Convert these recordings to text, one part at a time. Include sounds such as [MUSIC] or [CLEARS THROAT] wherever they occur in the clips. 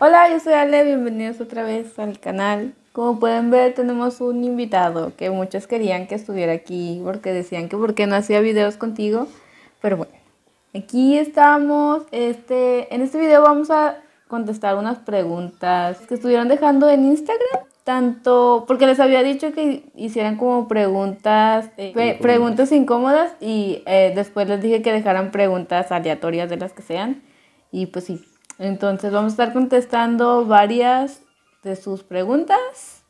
Hola, yo soy Ale, bienvenidos otra vez al canal. Como pueden ver, tenemos un invitado que muchos querían que estuviera aquí porque decían que por qué no hacía videos contigo. Pero bueno, aquí estamos. Este, en este video vamos a contestar unas preguntas que estuvieron dejando en Instagram. Tanto porque les había dicho que hicieran como preguntas, eh, incómodas. preguntas incómodas y eh, después les dije que dejaran preguntas aleatorias de las que sean. Y pues sí, entonces vamos a estar contestando varias de sus preguntas.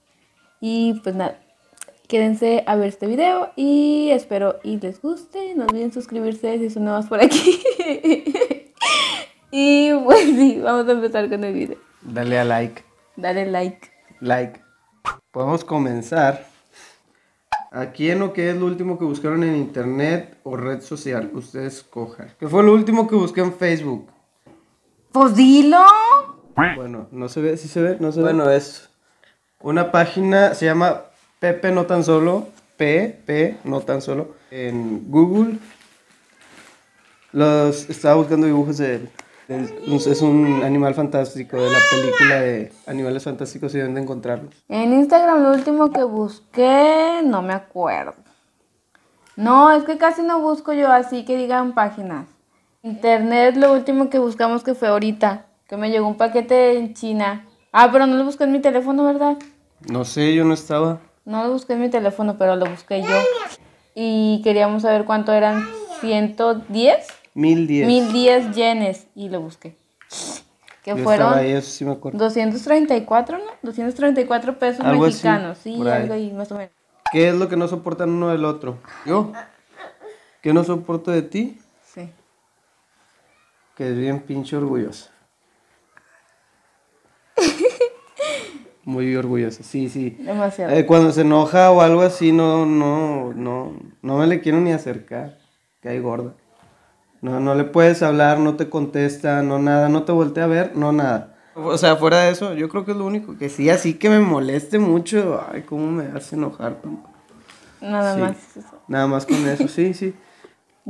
Y pues nada, quédense a ver este video y espero y les guste. No olviden suscribirse si son nuevos por aquí. [LAUGHS] y pues sí, vamos a empezar con el video. Dale a like. Dale like. Like. Podemos comenzar. ¿A quién o qué es lo último que buscaron en internet o red social? Ustedes cojan. ¿Qué fue lo último que busqué en Facebook? Pues Bueno, no se ve, sí se ve, no se ve. Bueno, es una página, se llama Pepe No Tan Solo, P, e P, No Tan Solo, en Google. Los, estaba buscando dibujos de Es un animal fantástico de la película de Animales Fantásticos y de encontrarlos. En Instagram lo último que busqué, no me acuerdo. No, es que casi no busco yo así que digan páginas. Internet lo último que buscamos que fue ahorita, que me llegó un paquete en China. Ah, pero no lo busqué en mi teléfono, ¿verdad? No sé, yo no estaba. No lo busqué en mi teléfono, pero lo busqué yo. Y queríamos saber cuánto eran 110. Mil diez yenes y lo busqué. ¿Qué fueron eso sí me acuerdo. 234, ¿no? 234 pesos mexicanos, sí, algo ¿Qué es lo que no soportan uno del otro? ¿Yo? ¿Qué no soporto de ti? que es bien pinche orgullosa. [LAUGHS] Muy orgullosa, sí, sí. Demasiado. Eh, cuando se enoja o algo así, no, no, no, no me le quiero ni acercar. Que hay gorda. No, no le puedes hablar, no te contesta, no nada, no te voltea a ver, no nada. O sea, fuera de eso, yo creo que es lo único que sí, así que me moleste mucho. Ay, cómo me hace enojar. Nada más. Nada más con eso, sí, sí. [LAUGHS]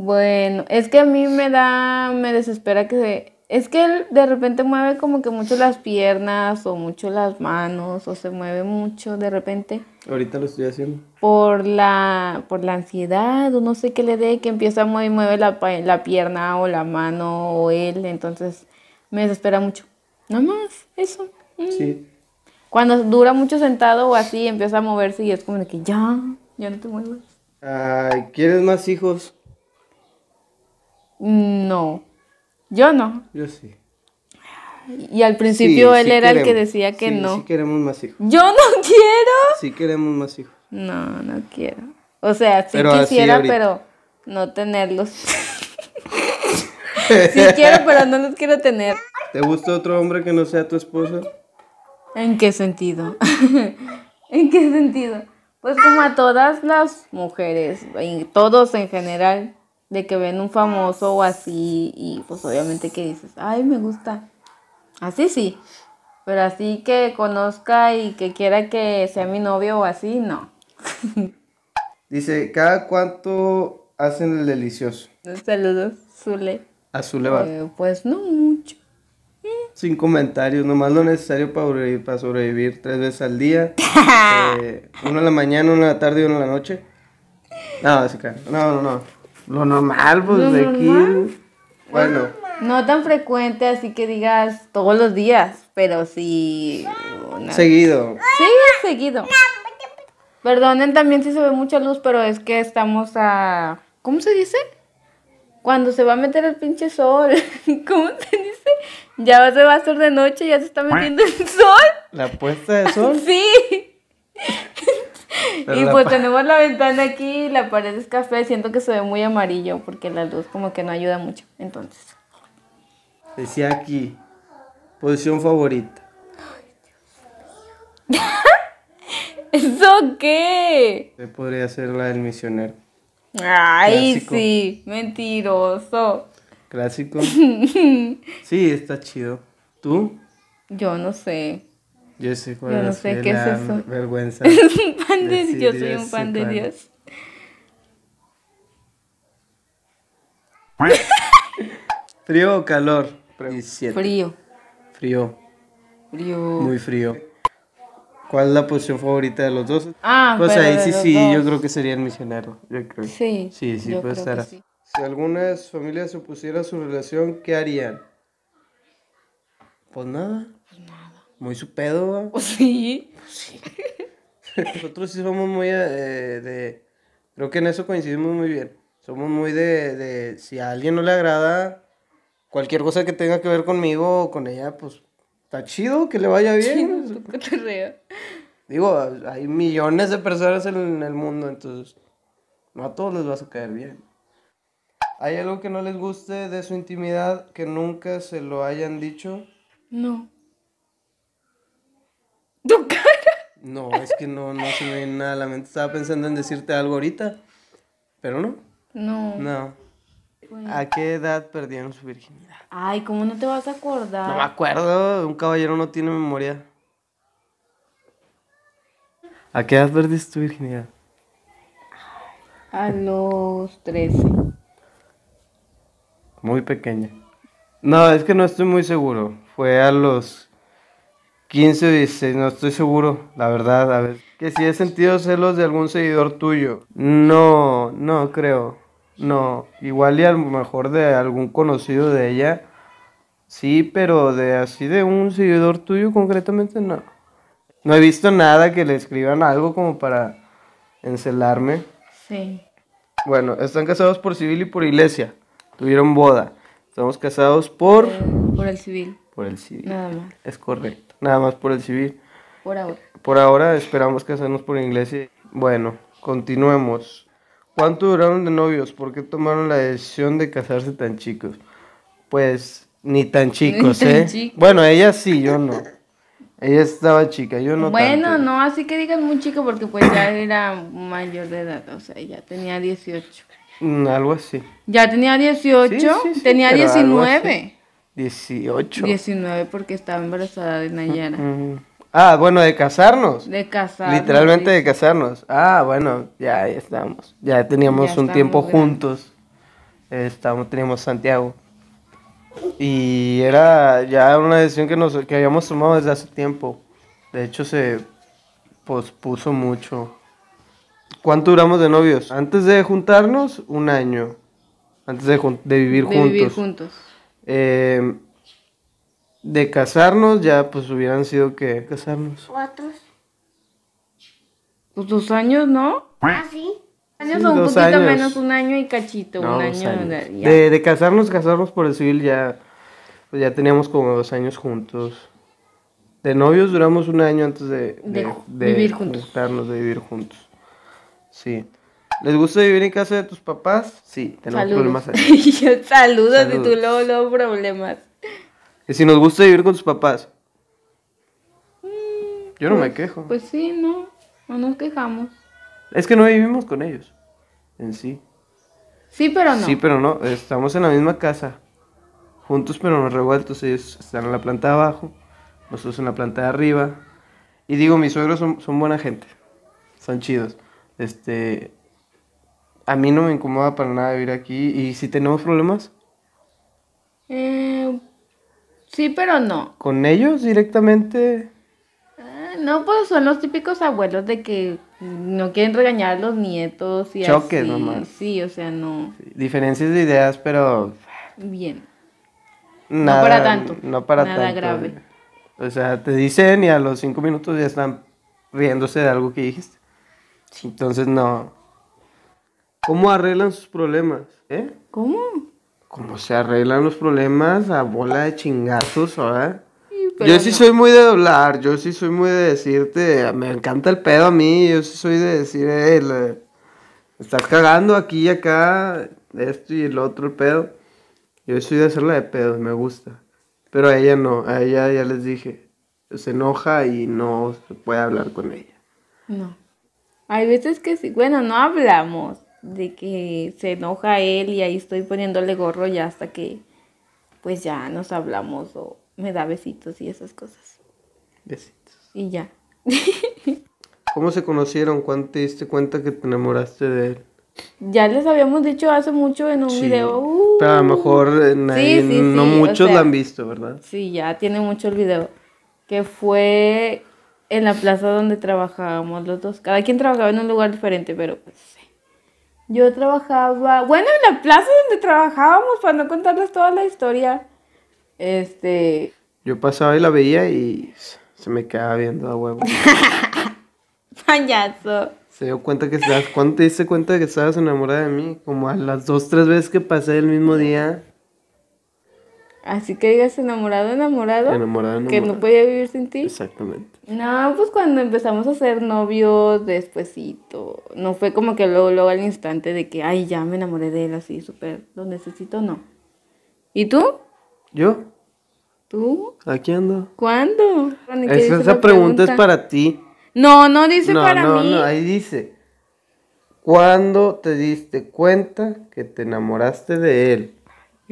Bueno, es que a mí me da, me desespera que se, es que él de repente mueve como que mucho las piernas o mucho las manos o se mueve mucho de repente. Ahorita lo estoy haciendo. Por la, por la ansiedad o no sé qué le dé que empieza a mover, mueve la, pierna o la mano o él, entonces me desespera mucho. Nada más, eso. Mm. Sí. Cuando dura mucho sentado o así empieza a moverse y es como de que ya, ya no te muevas. Ay, ¿quieres más hijos? No, yo no. Yo sí. Y al principio él era el que decía que no. queremos más Yo no [LAUGHS] quiero. Sí queremos más hijos. No, no quiero. O sea, sí quisiera, pero no tenerlos. [LAUGHS] sí quiero, pero no los quiero tener. ¿Te gusta otro hombre que no sea tu esposa? ¿En qué sentido? [LAUGHS] ¿En qué sentido? Pues como a todas las mujeres, todos en general de que ven un famoso o así y pues obviamente que dices, ay, me gusta. Así sí, pero así que conozca y que quiera que sea mi novio o así, no. [LAUGHS] Dice, ¿cada cuánto hacen el delicioso? Saludos, Zule. A Zule va. Eh, pues no mucho. Sin comentarios, nomás lo necesario para sobrevivir, para sobrevivir tres veces al día. [LAUGHS] Eh, una en la mañana, una en la tarde y una en la noche. No, no, no, no. Lo normal, pues de aquí. Bueno. No tan frecuente, así que digas todos los días, pero sí. Seguido. Sí, seguido. Perdonen también si se ve mucha luz, pero es que estamos a. ¿Cómo se dice? Cuando se va a meter el pinche sol. [LAUGHS] ¿Cómo se dice? Ya se va a hacer de noche, ya se está metiendo el sol. ¿La puesta de sol? [LAUGHS] Sí y pues tenemos la ventana aquí, la pared es café, siento que se ve muy amarillo porque la luz como que no ayuda mucho, entonces. Decía aquí, posición favorita. Ay, Dios [LAUGHS] ¿Eso qué? podría ser la del misionero. Ay, sí, mentiroso. Clásico. [LAUGHS] sí, está chido. ¿Tú? Yo no sé. Yo sé cuál no es eso. Vergüenza. Es un de, Dios, yo soy [LAUGHS] un pan de Dios. ¿Frío o calor? Frío. Frío. Frío. Muy frío. ¿Cuál es la posición favorita de los dos? Ah, pues ahí sí, sí, yo creo que sería el misionero. Yo creo. Sí. Sí, sí, puede estar. Si algunas familias supusiera su relación, ¿qué harían? Pues nada. Muy su pedo. Pues [LAUGHS] sí? Sí. Nosotros sí somos muy eh, de, Creo que en eso coincidimos muy bien. Somos muy de, de, Si a alguien no le agrada cualquier cosa que tenga que ver conmigo o con ella, pues está chido que le vaya bien. [LAUGHS] Chido, Digo, hay millones de personas en el mundo, entonces no a todos les vas a caer bien. ¿Hay algo que no les guste de su intimidad que nunca se lo hayan dicho? No cara? No, es que no, no se me viene nada a la mente. Estaba pensando en decirte algo ahorita, pero no. No. No. ¿A qué edad perdieron su virginidad? Ay, ¿cómo no te vas a acordar? No me acuerdo, un caballero no tiene memoria. ¿A qué edad perdiste tu virginidad? A los 13. Muy pequeña. No, es que no estoy muy seguro. Fue a los 15 o 16, no estoy seguro, la verdad, a ver. Que si he sentido celos de algún seguidor tuyo. No, no creo. No, igual y a lo mejor de algún conocido de ella. Sí, pero de así de un seguidor tuyo concretamente no. No he visto nada que le escriban algo como para encelarme. Sí. Bueno, están casados por civil y por iglesia. Tuvieron boda. Estamos casados por... por el civil. Por el civil. Nada más. Es correcto nada más por el civil. Por ahora. Por ahora esperamos casarnos por inglés y bueno, continuemos. ¿Cuánto duraron de novios? ¿Por qué tomaron la decisión de casarse tan chicos? Pues ni tan chicos, ¿eh? Bueno, ella sí, yo no. Ella estaba chica, yo no. Bueno, no, así que digan muy chico porque pues ya [CLEARS THROAT] era mayor de edad, o sea, ella tenía 18. Mm, algo así. Ya tenía 18, tenía 19. 18. 19 porque estaba embarazada de Nayara. Mm, mm. Ah, bueno, de casarnos. De casarnos. Literalmente de casarnos. Ah, bueno, ya, estamos estábamos. Ya teníamos un tiempo juntos. Estábamos, teníamos Santiago. Y era ya una decisión que, nos, que habíamos tomado desde hace tiempo. De hecho, se pospuso mucho. ¿Cuánto duramos de novios? Antes de juntarnos, un año. Antes de, de vivir juntos. Vivir juntos. Eh, de casarnos, ya pues hubieran sido que casarnos. ¿Cuatro? Pues dos años, ¿no? Ah, sí. Años o un poquito menos, un año y cachito, un año. De, de, casarnos, casarnos por el civil ya, pues ya teníamos como dos años juntos. De novios duramos un año antes de, de, de vivir juntos. de vivir juntos. Sí. ¿Les gusta vivir en casa de tus papás? Sí, tenemos problemas ahí. [LAUGHS] Saludos, y tú luego, luego problemas. ¿Y si nos gusta vivir con tus papás? Mm, yo no me pues, quejo. Pues sí, no, no nos quejamos. Es que no vivimos con ellos, en sí. Sí, pero no. Sí, pero no, estamos en la misma casa, juntos pero no revueltos, ellos están en la planta de abajo, nosotros en la planta de arriba. Y digo, mis suegros son, son buena gente, son chidos. Este, a mí no me incomoda para nada vivir aquí. ¿Y si tenemos problemas? Eh, sí, pero no. ¿Con ellos directamente? Ah, no, pues son los típicos abuelos de que no quieren regañar a los nietos y así. nomás. Sí, o sea, no. diferencias de ideas, pero... Bien. no para tanto. No para nada grave. O sea, te dicen y a los cinco minutos ya están riéndose de algo que dijiste. Sí. Entonces no, ¿Cómo arreglan sus problemas? ¿Eh? ¿Cómo? ¿Cómo se arreglan los problemas a bola de chingazos, ¿verdad? Ah? yo sí soy muy de hablar, yo sí soy muy de decirte, me encanta el pedo a mí, yo sí soy de decir, eh, estás cagando aquí y acá, esto y el otro, el pedo. Yo soy de hacerla de pedos, me gusta. Pero a ella no, a ella ya les dije, se enoja y no se puede hablar con ella. No. Hay veces que sí, bueno, no hablamos, de que se enoja él y ahí estoy poniéndole gorro ya hasta que pues ya nos hablamos o me da besitos y esas cosas. Besitos. Y ya. [LAUGHS] ¿Cómo se conocieron? ¿Cuándo te diste cuenta que te enamoraste de él? Ya les habíamos dicho hace mucho en un video. Uh, pero a lo uh. mejor no muchos lo han visto, ¿verdad? Sí, ya tiene mucho el video. Que fue en la plaza donde trabajábamos los dos. Cada quien trabajaba en un lugar diferente, pero pues sí. Yo trabajaba, bueno, en la plaza donde trabajábamos, para no contarles toda la historia. Este. Yo pasaba y la veía y se me quedaba viendo a huevo. [LAUGHS] Payaso. Se dio cuenta que estabas, ¿cuándo te diste cuenta de que estabas enamorada de mí? Como a las dos, tres veces que pasé el mismo día. Así que digas enamorado, enamorado. Que no podía vivir sin ti. Exactamente. No, pues cuando empezamos a ser novios, Despuésito No fue como que luego, luego al instante de que, ay, ya me enamoré de él, así, súper, lo necesito, no. ¿Y tú? ¿Yo? ¿Tú? ¿a Aquí ando. ¿Cuándo? Esa, pregunta, es para ti. No, no dice para no, mí. No, no, ahí dice. ¿Cuándo te diste cuenta que te enamoraste de él?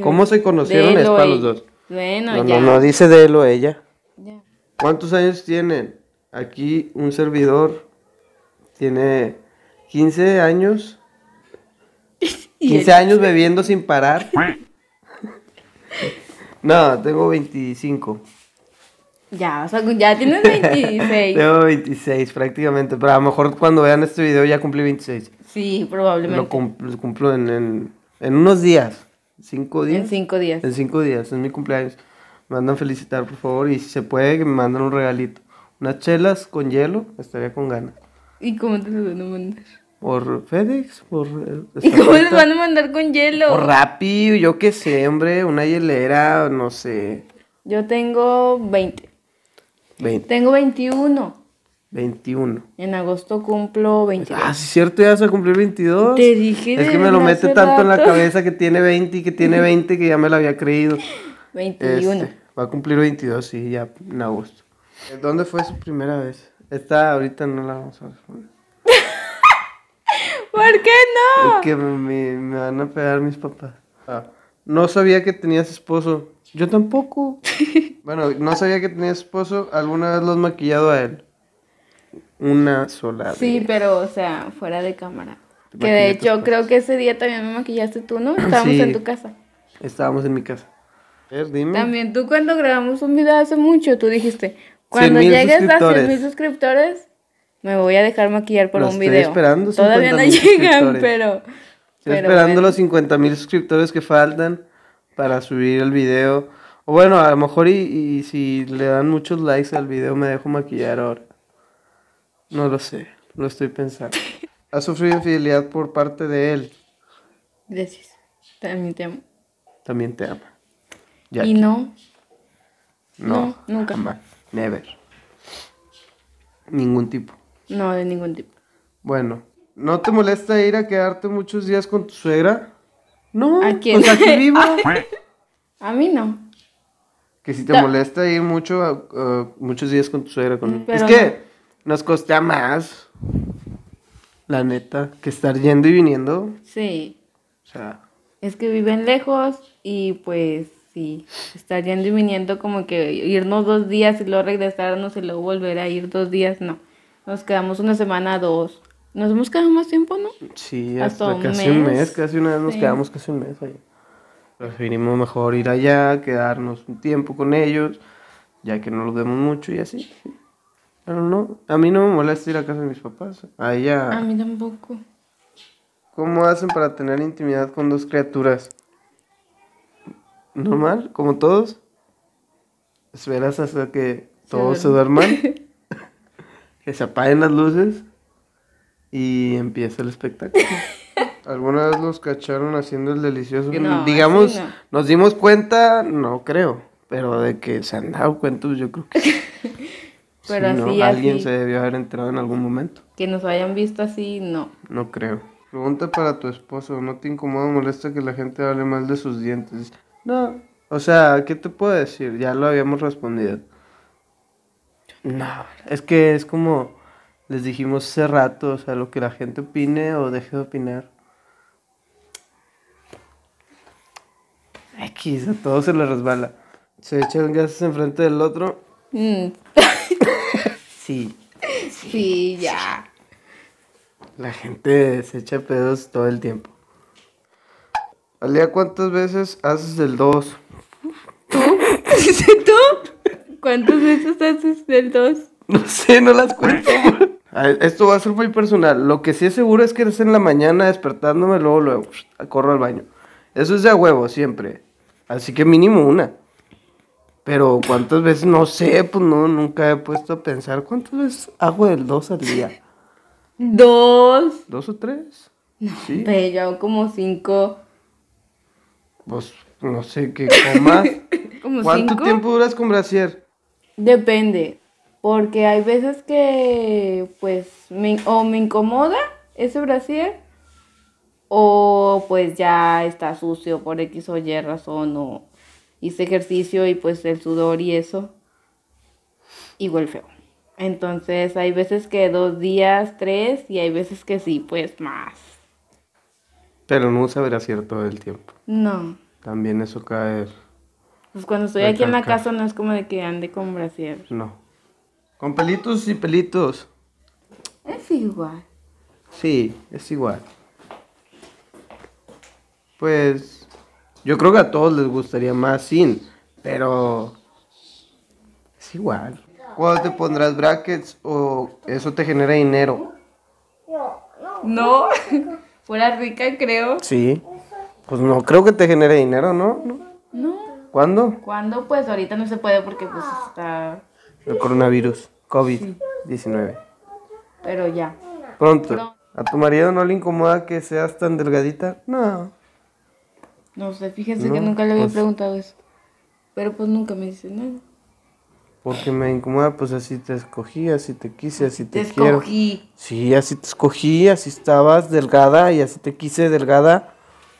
¿Cómo se conocieron es para los dos? Bueno, ya. No, no, dice de él o ella. Ya. ¿Cuántos años tienen? Aquí un servidor tiene 15 años. 15 [LAUGHS] años bebiendo sin parar. [LAUGHS] no, tengo 25. Ya, o sea, ya tienes 26. [LAUGHS] Tengo 26 prácticamente, pero a lo mejor cuando vean este video ya cumplí 26. Sí, probablemente. Lo, cumplo, en, en unos días cinco días. En cinco días. En cinco días, es mi cumpleaños. Me mandan felicitar, por favor, y si se puede, me mandan un regalito. Unas chelas con hielo, estaría con ganas. ¿Y cómo te las van a mandar? Por FedEx, por... Eh, [LAUGHS] ¿Y cómo les van a mandar con hielo? Por Rappi, yo qué sé, hombre, una hielera, no sé. Yo tengo 20. 20. Tengo 21. 21. En agosto cumplo 22. Ah, cierto, ya vas a cumplir 22. Te dije. Es que me lo mete tanto en la cabeza que tiene 20 y que tiene 20 [LAUGHS] que ya me lo había creído. 21. Este, va a cumplir 22, sí, ya en agosto. ¿Dónde fue su primera vez? Esta ahorita no la vamos a responder. [LAUGHS] ¿Por qué no? Porque me, me, van a pegar mis papás. Ah, no sabía que tenías esposo. Yo tampoco. [LAUGHS] bueno, no sabía que tenías esposo. ¿Alguna vez lo has maquillado a él? Una sola vez. Sí, pero, o sea, fuera de cámara. Que de hecho, creo que ese día también me maquillaste tú, ¿no? [CLEARS THROAT] Estábamos en tu casa. Estábamos en mi casa. También tú cuando grabamos un video hace mucho, tú dijiste, cuando llegues a 100 mil suscriptores, me voy a dejar maquillar por un video. esperando Todavía no [LAUGHS] llegan, pero... esperando los 50.000 mil suscriptores que faltan para subir el video. O bueno, a lo mejor y, y si le dan muchos likes al video me dejo maquillar ahora. No lo sé, lo estoy pensando. [LAUGHS] ¿Has sufrido infidelidad por parte de él? Gracias. También te amo. También te ama. Y no. No, nunca. Never. Ningún tipo. No, de ningún tipo. Bueno, ¿no te molesta ir a quedarte muchos días con tu suegra? No, ¿A quién? pues aquí [LAUGHS] vivo. a mí no. Que si te molesta ir mucho, muchos días con tu suegra. Con... Mm, es que nos costea más, la neta, que estar yendo y viniendo. Sí. O sea. Es que viven lejos y pues sí, estar yendo y viniendo como que irnos dos días y luego regresarnos y luego volver a ir dos días, no. Nos quedamos una semana, dos. Nos hemos quedado más tiempo, ¿no? Sí, hasta, casi un mes, casi una vez nos quedamos casi un mes ahí. Preferimos mejor ir allá, quedarnos un tiempo con ellos, ya que no los vemos mucho y así a mí no me molesta ir a casa de mis papás. A A mí tampoco. ¿Cómo hacen para tener intimidad con dos criaturas? Normal, como todos. Esperas hasta que todos se duerman, [LAUGHS] que se apaguen las luces y empieza el espectáculo. [LAUGHS] Algunas los cacharon haciendo el delicioso? Digamos, nos dimos cuenta, no creo, pero de que se han dado cuenta, pues yo creo que. [LAUGHS] Pero Alguien se debió haber entrado en algún momento. Que nos hayan visto así, no. No creo. Pregunta para tu esposo, ¿no te incomoda o molesta que la gente hable mal de sus dientes? No, o sea, ¿qué te puedo decir? Ya lo habíamos respondido. No, es que es como les dijimos hace rato, o sea, lo que la gente opine o deje de opinar. X, a todos se le resbala. Se echan gases enfrente del otro. Mm. [LAUGHS] Sí. Sí, ya. La gente se echa pedos todo el tiempo. día ¿cuántas veces haces el 2? ¿Tú? ¿Tú? ¿Cuántas veces haces el 2? No sé, no las cuento. Esto va a ser muy personal. Lo que sí es seguro es que eres en la mañana despertándome, luego, luego, corro al baño. Eso es de a huevo, siempre. Así que mínimo una. Pero cuántas veces, no sé, pues no, nunca he puesto a pensar cuántas veces hago el 2 al día. ¿Dos? ¿Dos o tres? sí. Pero yo como cinco. Pues no sé qué [LAUGHS] comas. ¿Cuánto tiempo duras con brasier? Depende. Porque hay veces que, pues, me, o me incomoda ese brasier, o pues ya está sucio por X o Y razón, o hice ejercicio y pues el sudor y eso, igual feo. Entonces hay veces que dos días, tres, y hay veces que sí, pues más. Pero no se verá todo el tiempo. No. También eso cae. Pues cuando estoy aquí en la casa no es como de que ande con brasier. No. Con pelitos y pelitos. Es igual. Sí, es igual. Pues yo creo que a todos les gustaría más sin, pero es igual. ¿Cuándo te pondrás brackets o eso te genera dinero? No, No. [LAUGHS] fuera rica creo. Sí. Pues no creo que te genere dinero, ¿no? No. no. cuándo ¿Cuándo? Pues ahorita no se puede porque pues está... El coronavirus, COVID-19. Pero ya. Pronto. ¿A tu marido no le incomoda que seas tan delgadita? No. No sé, fíjense que nunca le había pues, preguntado eso. Pero pues nunca me dice nada. Porque me incomoda, pues así te escogí, así te quise, así te, te quiero. escogí. Sí, así te escogí, así estabas delgada y así te quise delgada.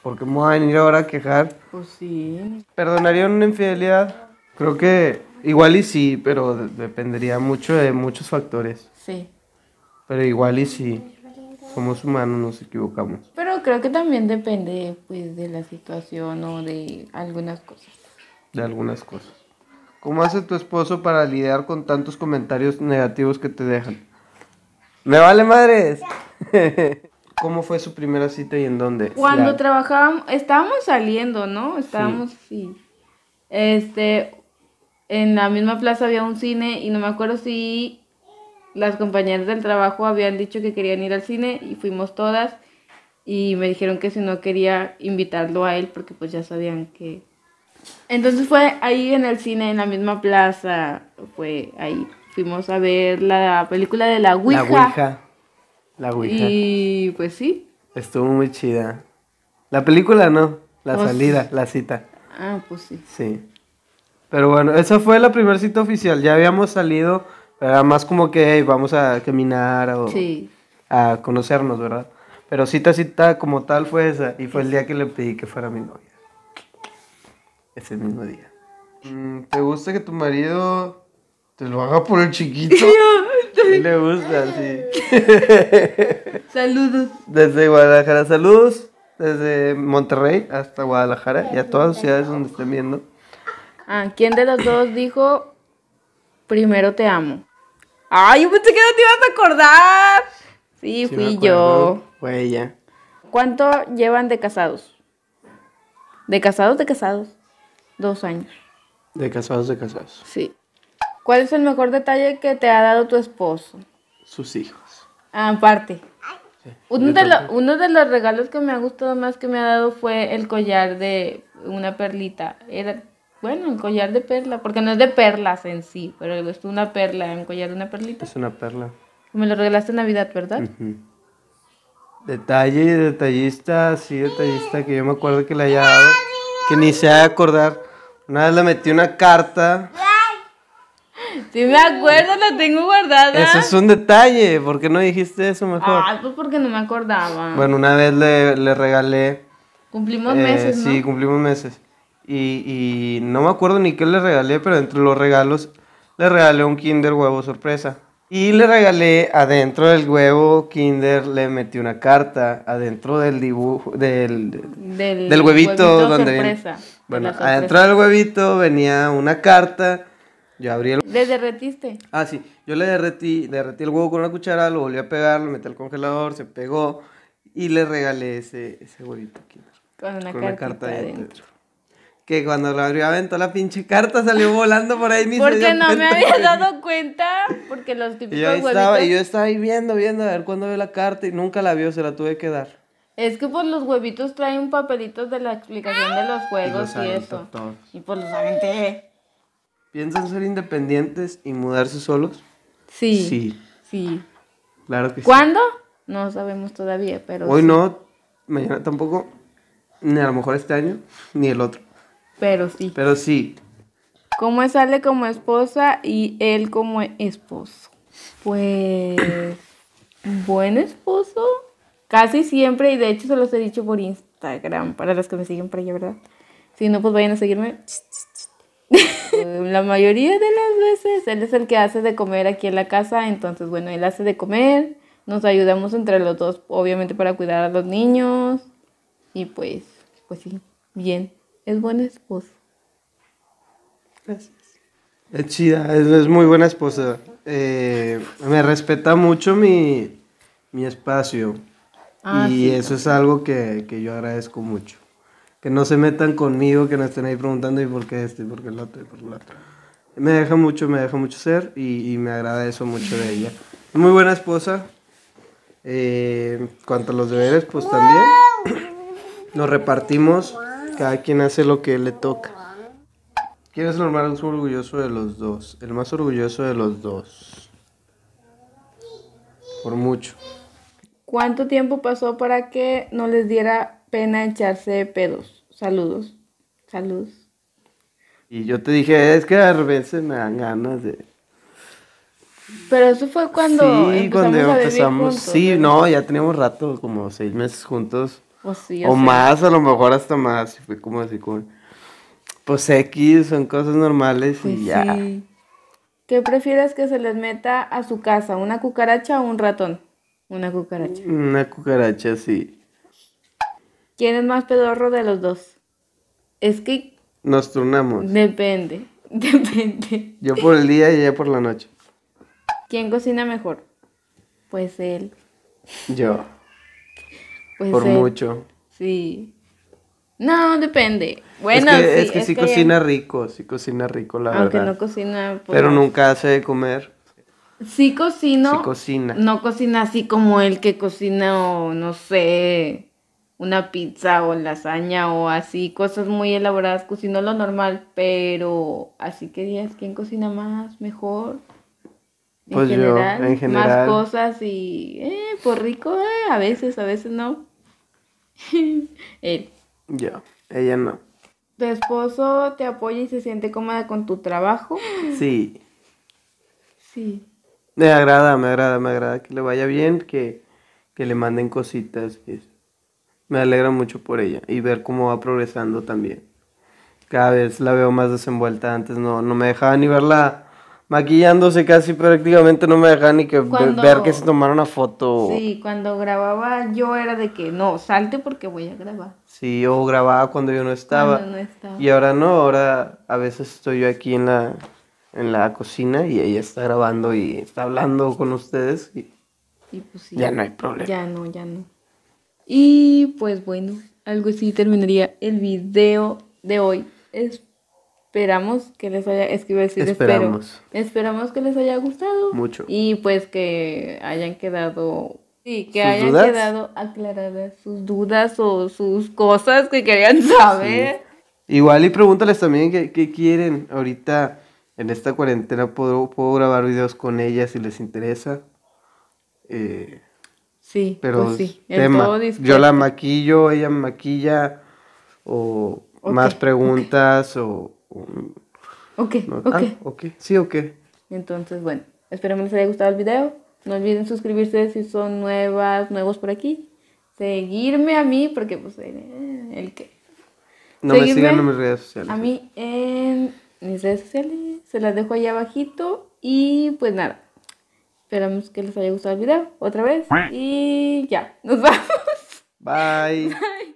Porque me voy a venir ahora a quejar. Pues sí. ¿Perdonarían una infidelidad? Creo que igual y sí, pero dependería mucho de muchos factores. Sí. Pero igual y sí somos humanos, nos equivocamos. Pero creo que también depende pues de la situación o de algunas cosas. De algunas cosas. ¿Cómo hace tu esposo para lidiar con tantos comentarios negativos que te dejan? ¡Me vale madres! [LAUGHS] ¿Cómo fue su primera cita y en dónde? Cuando trabajábamos, estábamos saliendo, ¿no? Estábamos, sí. Este, en la misma plaza había un cine y no me acuerdo si las compañeras del trabajo habían dicho que querían ir al cine y fuimos todas y me dijeron que si no quería invitarlo a él porque pues ya sabían que... Entonces fue ahí en el cine, en la misma plaza, fue ahí. Fuimos a ver la película de la Ouija. La Ouija. La Ouija. Y pues sí. Estuvo muy chida. La película no, la oh, salida, la cita. Ah, pues sí. Sí. Pero bueno, esa fue la primera cita oficial. Ya habíamos salido era más como que vamos a caminar o a conocernos, ¿verdad? Pero cita, cita como tal fue esa. Y fue el día que le pedí que fuera mi novia. Ese mismo día. Mm, ¿Te gusta que tu marido te lo haga por el chiquito? [LAUGHS] Sí, le gusta, sí. [LAUGHS] Saludos. Desde Guadalajara, saludos. Desde Monterrey hasta Guadalajara y a todas las ciudades donde estén viendo. Ah, ¿Quién de los dos dijo primero te amo? Ay, yo pensé que no te ibas a acordar. Sí, fui yo. Fue ella. ¿Cuánto llevan de casados? ¿De casados, de casados? Dos años. De casados, de casados. Sí. ¿Cuál es el mejor detalle que te ha dado tu esposo? Sus hijos. Ah, aparte. Uno, de uno de los regalos que me ha gustado más que me ha dado fue el collar de una perlita. Era bueno, el collar de perla, porque no es de perlas en sí, pero es una perla, un collar de una perlita. Es una perla. Me lo regalaste en Navidad, ¿verdad? Detalle, detallista, sí, detallista, que yo me acuerdo que le haya dado, que ni se ha acordar. Una vez le metí una carta. Sí, me acuerdo, la tengo guardada. Eso es un detalle, ¿por qué no dijiste eso mejor? Ah, pues porque no me acordaba. Bueno, una vez le, le regalé. Cumplimos meses, eh, ¿no? Sí, cumplimos meses. Y, no me acuerdo ni qué le regalé, pero entre los regalos le regalé un Kinder Huevo sorpresa. Y le regalé adentro del huevo Kinder, le metí una carta adentro del dibujo, del, huevito, donde sorpresa, Bueno, adentro del huevito venía una carta. Yo abrí el. ¿Le derretiste? Ah, sí. Yo le derretí, derretí el huevo con una cuchara, lo volví a pegar, lo metí al congelador, se pegó y le regalé ese, ese huevito Kinder. Con una, carta, adentro que cuando la abrió aventó la pinche carta, salió volando por ahí. mismo porque no me había dado cuenta, porque los típicos y yo, huevitos... y yo estaba ahí viendo, viendo, a ver cuándo ve la carta y nunca la vio, se la tuve que dar. Es que por pues, los huevitos trae un papelito de la explicación de los juegos y, eso. Y por pues, los aventé. ¿Piensan ser independientes y mudarse solos? Sí. Sí. Sí. Claro que sí. ¿Cuándo? No sabemos todavía, pero... Hoy no, mañana tampoco, ni a lo mejor este año, ni el otro. Pero sí. Pero sí. ¿Cómo sale como esposa y él como esposo? Pues buen esposo. Casi siempre, y de hecho se los he dicho por Instagram, para los que me siguen por allá, ¿verdad? Si no, pues vayan a seguirme. la mayoría de las veces él es el que hace de comer aquí en la casa, entonces bueno, él hace de comer, nos ayudamos entre los dos, obviamente para cuidar a los niños, y pues, pues sí, bien es buena esposa. Gracias. Es chida, es, muy buena esposa. Eh, me respeta mucho mi, espacio. Ah, y eso es algo que, yo agradezco mucho. Que no se metan conmigo, que no estén ahí preguntando y por qué este, y por qué el otro, y por el otro. Me deja mucho, me deja mucho ser y, y me agradezco mucho de ella. Muy buena esposa. Eh, cuanto a los deberes, pues también nos repartimos cada quien hace lo que le toca. ¿Quién es el más orgulloso de los dos? El más orgulloso de los dos. Por mucho. ¿Cuánto tiempo pasó para que no les diera pena echarse pedos? Saludos. Saludos. Y yo te dije, es que a veces me dan ganas de... Pero eso fue cuando... Sí, cuando empezamos. sí, no, ya teníamos rato, como seis meses juntos. Pues o más, a lo mejor hasta más. Fue como así como. Pues X, son cosas normales y pues ya. Sí. ¿Qué prefieres que se les meta a su casa? ¿Una cucaracha o un ratón? Una cucaracha. Una cucaracha, sí. ¿Quién es más pedorro de los dos? Es que. Nos turnamos. Depende, [LAUGHS] depende. Yo por el día y ella por la noche. ¿Quién cocina mejor? Pues él. Yo. Pues por mucho. Sí. No, depende. Bueno, es que, sí, es que sí cocina rico, sí cocina rico, la verdad. Aunque no cocina. Pero nunca hace de comer. Sí cocino. Sí cocina. No cocina así como el que cocina, no sé, una pizza o lasaña o así, cosas muy elaboradas. Cocino lo normal, pero así que días, ¿quién cocina más, mejor? Pues yo, en general. Más cosas y, eh, por rico, eh, a veces, a veces no. [LAUGHS] Él. Yo, ella no. ¿Tu esposo te apoya y se siente cómoda con tu trabajo? Sí. Sí. Me agrada, me agrada, me agrada que le vaya bien, que, le manden cositas. Me alegra mucho por ella y ver cómo va progresando también. Cada vez la veo más desenvuelta. Antes no, no me dejaba ni verla maquillándose casi prácticamente no me dejaban ni que ver que se tomara una foto. Sí, cuando grababa yo era de que no, salte porque voy a grabar. Sí, yo grababa cuando yo no estaba. no Y ahora no, ahora a veces estoy yo aquí en la, en la cocina y ella está grabando y está hablando con ustedes y, pues sí, ya no hay problema. Ya no, ya no. Y pues bueno, algo así terminaría el video de hoy. Es esperamos que les haya, es esperamos. esperamos que les haya gustado. Mucho. Y pues que hayan quedado Sí, que hayan quedado aclaradas sus dudas o sus cosas que querían saber. Igual y pregúntales también qué, quieren. Ahorita en esta cuarentena puedo, grabar videos con ellas si les interesa. Eh, sí, pero pues sí. Tema, yo la maquillo, ella maquilla o más preguntas o Ok, ok. Ah, ok, sí, ok. Entonces, bueno, espero que les haya gustado el video. No olviden suscribirse si son nuevas, nuevos por aquí. Seguirme a mí, porque pues eh, el que... No me sigan en mis redes sociales. A mí en mis redes sociales. Se las dejo ahí abajito. Y pues nada. Esperamos que les haya gustado el video otra vez. Y ya, nos vamos. Bye. [LAUGHS]